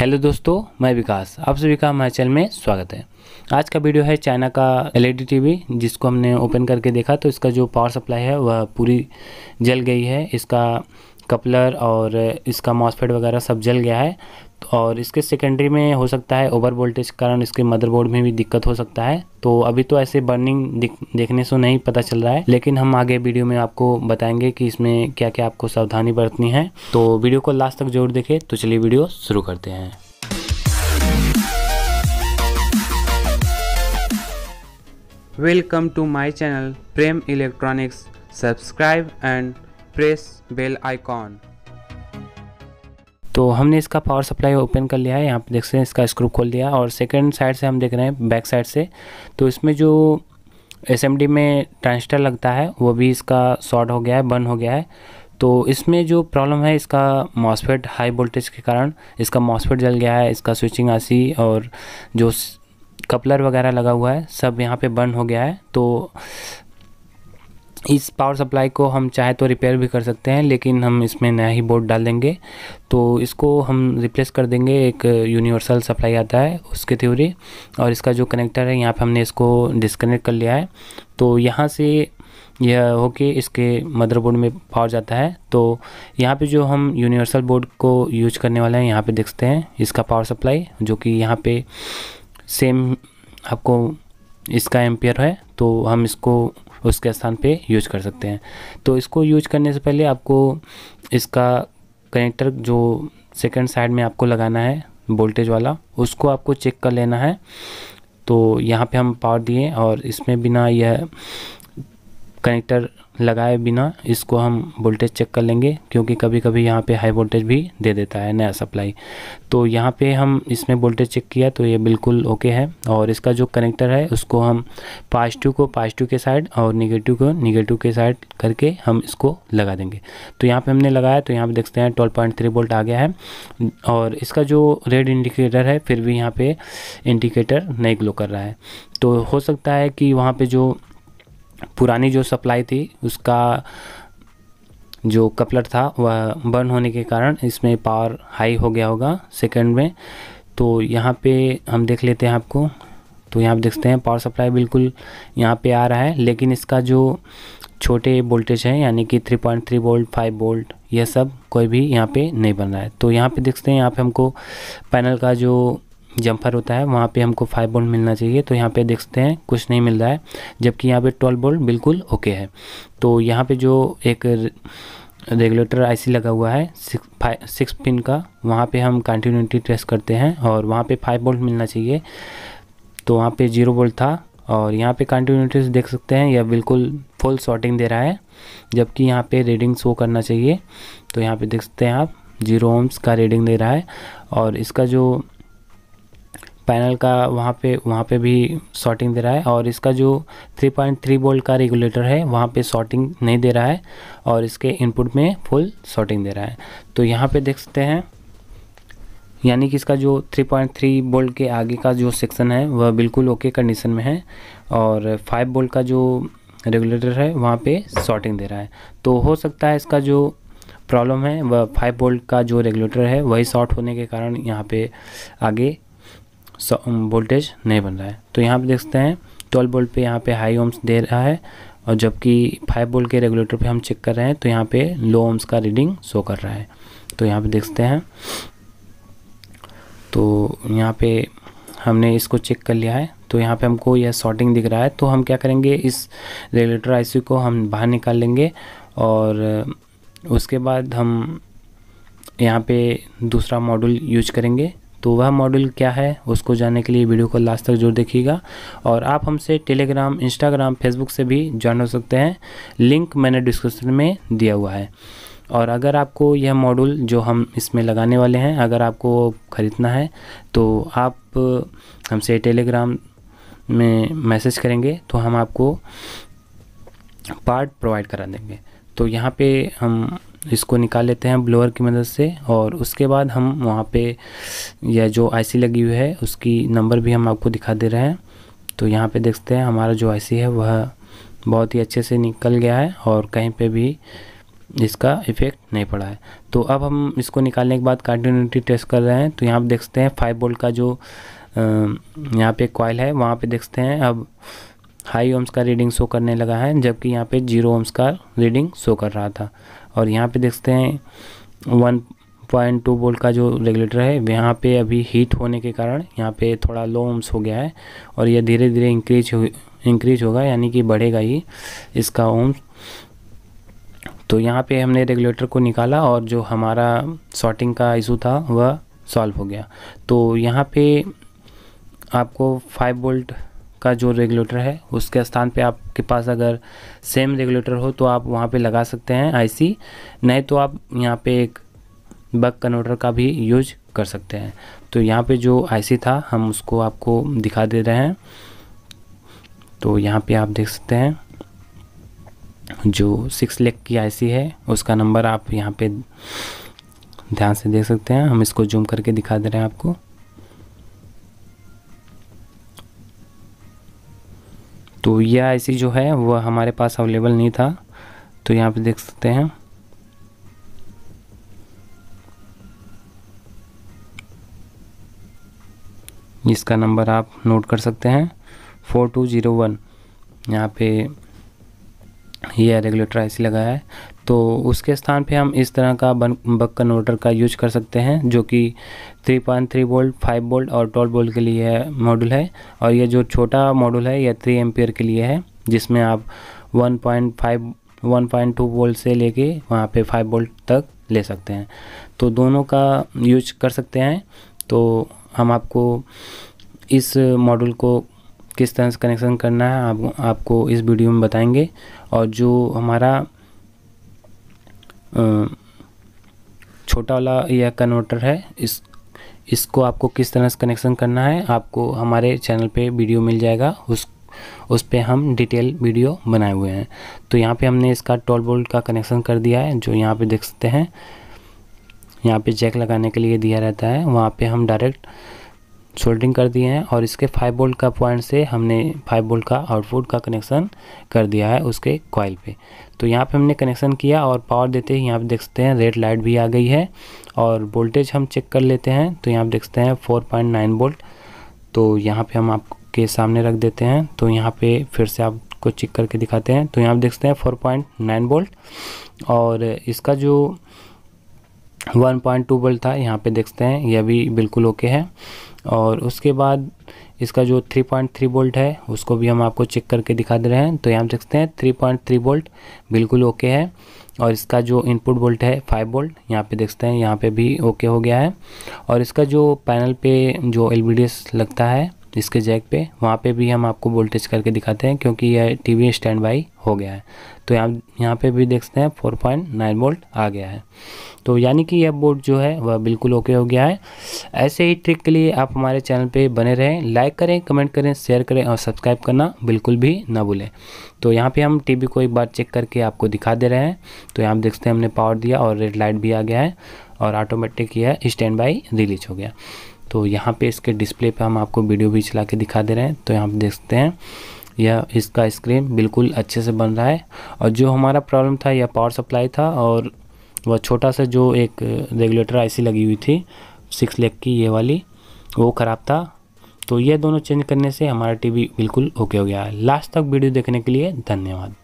hello दोस्तों मैं विकास आप सभी का हमारे चैनल में स्वागत है आज का वीडियो है चाइना का एलईडी टीवी जिसको हमने ओपन करके देखा तो इसका जो पावर सप्लाई है वह पूरी जल गई है इसका कपलर और इसका मॉसफेट वगैरह सब जल गया है और इसके सेकेंडरी में हो सकता है ओवर वोल्टेज के कारण इसके मदरबोर्ड में भी दिक्कत हो सकता है तो अभी तो ऐसे बर्निंग देखने से नहीं पता चल रहा है लेकिन हम आगे वीडियो में आपको बताएंगे कि इसमें क्या क्या आपको सावधानी बरतनी है तो वीडियो को लास्ट तक जरूर देखें तो चलिए वीडियो शुरू करते हैं welcome to my channel Prem electronics subscribe and press bell icon तो हमने इसका पावर सप्लाई ओपन कर लिया है यहाँ पर देख सकते हैं इसका स्क्रू खोल दिया और सेकेंड साइड से हम देख रहे हैं बैक साइड से तो इसमें जो एस में ट्रांसटर लगता है वो भी इसका शॉर्ट हो गया है बंद हो गया है तो इसमें जो प्रॉब्लम है इसका मॉसफेट हाई वोल्टेज के कारण इसका मॉसफेट जल गया है इसका स्विचिंग आसी और जो कपलर वगैरह लगा हुआ है सब यहाँ पे बंद हो गया है तो इस पावर सप्लाई को हम चाहे तो रिपेयर भी कर सकते हैं लेकिन हम इसमें नया ही बोर्ड डाल देंगे तो इसको हम रिप्लेस कर देंगे एक यूनिवर्सल सप्लाई आता है उसके थ्योरी और इसका जो कनेक्टर है यहाँ पे हमने इसको डिसकनेक्ट कर लिया है तो यहाँ से यह होके इसके मदरबोर्ड में पावर जाता है तो यहाँ पे जो हम यूनिवर्सल बोर्ड को यूज करने वाले हैं यहाँ पे देखते हैं इसका पावर सप्लाई जो कि यहाँ पे सेम आपको इसका एम्पियर है तो हम इसको उसके स्थान पे यूज कर सकते हैं तो इसको यूज करने से पहले आपको इसका कनेक्टर जो सेकंड साइड में आपको लगाना है वोल्टेज वाला उसको आपको चेक कर लेना है तो यहाँ पे हम पावर दिए और इसमें बिना यह कनेक्टर लगाए बिना इसको हम वोल्टेज चेक कर लेंगे क्योंकि कभी कभी यहाँ पे हाई वोल्टेज भी दे देता है नया सप्लाई तो यहाँ पे हम इसमें वोल्टेज चेक किया तो ये बिल्कुल ओके है और इसका जो कनेक्टर है उसको हम पॉजिटिव को पॉजिटिव के साइड और निगेटिव को निगेटिव के साइड करके हम इसको लगा देंगे तो यहाँ पर हमने लगाया तो यहाँ पर देखते हैं ट्वेल्व पॉइंट थ्री वोल्ट आ गया है और इसका जो रेड इंडिकेटर है फिर भी यहाँ पर इंडिकेटर नहीं ग्लो कर रहा है तो हो सकता है कि वहाँ पर जो पुरानी जो सप्लाई थी उसका जो कपलर था वह बर्न होने के कारण इसमें पावर हाई हो गया होगा सेकंड में तो यहाँ पे हम देख लेते हैं आपको तो यहाँ आप देखते हैं पावर सप्लाई बिल्कुल यहाँ पे आ रहा है लेकिन इसका जो छोटे वोल्टेज हैं यानी कि 3.3 वोल्ट फाइव वोल्ट यह सब कोई भी यहाँ पे नहीं बन रहा है तो यहाँ पे देखते हैं यहाँ पे हमको पैनल का जो जम्पर होता है वहाँ पे हमको फाइव बोल्ट मिलना चाहिए तो यहाँ पे देख सकते हैं कुछ नहीं मिल रहा है जबकि यहाँ पे ट्वेल्व बोल्ट बिल्कुल ओके है तो यहाँ पे जो एक रेगुलेटर आईसी लगा हुआ है सिक्स पिन का वहाँ पे हम कंटिन्यूटी टेस्ट करते हैं और वहाँ पे फाइव बोल्ट मिलना चाहिए तो वहाँ पे जीरो बोल्ट था और यहाँ पे कंटिन्यूटी देख सकते हैं यह बिल्कुल फुल शॉर्टिंग दे रहा है जबकि यहाँ पर रीडिंग शो करना चाहिए तो यहाँ पर देख सकते हैं आप जीरो ओम्स का रीडिंग दे रहा है और इसका जो पैनल का वहाँ पे वहाँ पे भी शॉर्टिंग दे रहा है और इसका जो 3.3 पॉइंट वोल्ट का रेगुलेटर है वहाँ पे शॉर्टिंग नहीं दे रहा है और इसके इनपुट में फुल शॉर्टिंग दे रहा है तो यहाँ पे देख सकते हैं यानी कि इसका जो 3.3 पॉइंट बोल्ट के आगे का जो सेक्शन है वह बिल्कुल ओके कंडीशन में है और फाइव बोल्ट का जो रेगुलेटर है वहाँ पर शॉर्टिंग दे रहा है तो हो सकता है इसका जो प्रॉब्लम है वह 5 बोल्ट का जो रेगुलेटर है वही शॉर्ट होने के कारण यहाँ पे आगे वोल्टेज नहीं बन रहा है तो यहाँ पे देखते हैं ट्वेल्व वोल्ट पे यहाँ पे हाई ओम्स दे रहा है और जबकि फाइव वोल्ट के रेगुलेटर पे हम चेक कर रहे हैं तो यहाँ पे लो ओम्स का रीडिंग शो कर रहा है तो यहाँ पे देखते हैं तो यहाँ पे हमने इसको चेक कर लिया है तो यहाँ पे हमको यह शॉर्टिंग दिख रहा है तो हम क्या करेंगे इस रेगुलेटर आई को हम बाहर निकाल लेंगे और उसके बाद हम यहाँ पे दूसरा मॉड्यूल यूज करेंगे तो वह मॉड्यूल क्या है उसको जानने के लिए वीडियो को लास्ट तक जरूर देखिएगा और आप हमसे टेलीग्राम इंस्टाग्राम फेसबुक से भी ज्वाइन हो सकते हैं लिंक मैंने डिस्क्रिप्शन में दिया हुआ है और अगर आपको यह मॉड्यूल जो हम इसमें लगाने वाले हैं अगर आपको ख़रीदना है तो आप हमसे टेलीग्राम में मैसेज करेंगे तो हम आपको पार्ट प्रोवाइड करा देंगे तो यहाँ पे हम इसको निकाल लेते हैं ब्लोअर की मदद से और उसके बाद हम वहाँ पे यह जो आईसी लगी हुई है उसकी नंबर भी हम आपको दिखा दे रहे हैं तो यहाँ पे देखते हैं हमारा जो आईसी है वह बहुत ही अच्छे से निकल गया है और कहीं पे भी इसका इफ़ेक्ट नहीं पड़ा है तो अब हम इसको निकालने के बाद कंटिन्यूटी टेस्ट कर रहे हैं तो यहाँ पर देखते हैं फाइव बोल्ट का जो यहाँ पे कॉयल है वहाँ पर देखते हैं अब हाई ओम्स का रीडिंग शो करने लगा है जबकि यहाँ पे जीरो ओम्स का रीडिंग शो कर रहा था और यहाँ पे देखते हैं वन पॉइंट टू वोल्ट का जो रेगुलेटर है यहाँ पे अभी हीट होने के कारण यहाँ पे थोड़ा लो ओम्स हो गया है और यह धीरे धीरे इंक्रीज इंक्रीज होगा यानी कि बढ़ेगा ही इसका ओम्स तो यहाँ पे हमने रेगुलेटर को निकाला और जो हमारा शॉर्टिंग का इशू था वह सॉल्व हो गया तो यहाँ पे आपको फाइव वोल्ट का जो रेगुलेटर है उसके स्थान पे आपके पास अगर सेम रेगुलेटर हो तो आप वहाँ पे लगा सकते हैं आईसी नहीं तो आप यहाँ पे एक बक कन्वर्टर का भी यूज कर सकते हैं तो यहाँ पे जो आईसी था हम उसको आपको दिखा दे रहे हैं तो यहाँ पे आप देख सकते हैं जो सिक्स लेक की आईसी है उसका नंबर आप यहाँ पे ध्यान से देख सकते हैं हम इसको जूम करके दिखा दे रहे हैं आपको तो यह आईसी जो है वह हमारे पास अवेलेबल नहीं था तो यहाँ पे देख सकते हैं इसका नंबर आप नोट कर सकते हैं फोर टू ज़ीरो वन यहाँ पे ये रेगुलेटर आईसी लगा है तो उसके स्थान पे हम इस तरह का बन बक कन्वर्टर का यूज कर सकते हैं जो कि 3.3 वोल्ट फाइव वोल्ट और 12 वोल्ट के लिए मॉडल है और ये जो छोटा मॉडल है यह 3 एम्पियर के लिए है जिसमें आप 1.5 1.2 वोल्ट से लेके वहाँ पे 5 वोल्ट तक ले सकते हैं तो दोनों का यूज कर सकते हैं तो हम आपको इस मॉडल को किस तरह से कनेक्शन करना है आप, आपको इस वीडियो में बताएंगे और जो हमारा छोटा वाला यह कन्वर्टर है इस इसको आपको किस तरह से कनेक्शन करना है आपको हमारे चैनल पे वीडियो मिल जाएगा उस उस पर हम डिटेल वीडियो बनाए हुए हैं तो यहाँ पे हमने इसका टोल बोल्ट का कनेक्शन कर दिया है जो यहाँ पे देख सकते हैं यहाँ पे जैक लगाने के लिए दिया रहता है वहाँ पे हम डायरेक्ट सोल्डरिंग कर दिए हैं और इसके फाइव बोल्ट का पॉइंट से हमने फाइव बोल्ट का आउटपुट का कनेक्शन कर दिया है उसके कॉयल पे तो यहाँ पे हमने कनेक्शन किया और पावर देते ही यहाँ पे सकते हैं रेड लाइट भी आ गई है और वोल्टेज हम चेक कर लेते हैं तो यहाँ पे सकते हैं फोर पॉइंट नाइन वोल्ट तो यहाँ पर हम आपके सामने रख देते हैं तो यहाँ पर फिर से आपको चेक करके दिखाते हैं तो यहाँ पर देखते हैं फोर पॉइंट नाइन वोल्ट और इसका जो वन पॉइंट टू वोल्ट था यहाँ पे देखते हैं यह भी बिल्कुल ओके है और उसके बाद इसका जो 3.3 वोल्ट है उसको भी हम आपको चेक करके दिखा दे रहे हैं तो यहाँ देख सकते हैं 3.3 वोल्ट बिल्कुल ओके है और इसका जो इनपुट वोल्ट है 5 वोल्ट यहाँ पे देखते हैं यहाँ पे भी ओके हो गया है और इसका जो पैनल पे जो एल लगता है इसके जैक पे वहाँ पे भी हम आपको वोल्टेज करके दिखाते हैं क्योंकि यह टीवी स्टैंड बाई हो गया है तो यहाँ यहाँ पे भी देखते हैं 4.9 वोल्ट आ गया है तो यानी कि यह बोर्ड जो है वह बिल्कुल ओके हो गया है ऐसे ही ट्रिक के लिए आप हमारे चैनल पे बने रहें लाइक करें कमेंट करें शेयर करें और सब्सक्राइब करना बिल्कुल भी ना भूलें तो यहाँ पे हम टीवी को एक बार चेक करके आपको दिखा दे रहे हैं तो यहाँ देखते हैं हमने पावर दिया और रेड लाइट भी आ गया है और ऑटोमेटिक यह स्टैंड बाई रिलीज हो गया तो यहाँ पे इसके डिस्प्ले पे हम आपको वीडियो भी चला के दिखा दे रहे हैं तो यहाँ पर देखते हैं यह इसका स्क्रीन बिल्कुल अच्छे से बन रहा है और जो हमारा प्रॉब्लम था यह पावर सप्लाई था और वह छोटा सा जो एक रेगुलेटर आईसी लगी हुई थी सिक्स लेग की ये वाली वो ख़राब था तो ये दोनों चेंज करने से हमारा टीवी बिल्कुल ओके हो गया है लास्ट तक वीडियो देखने के लिए धन्यवाद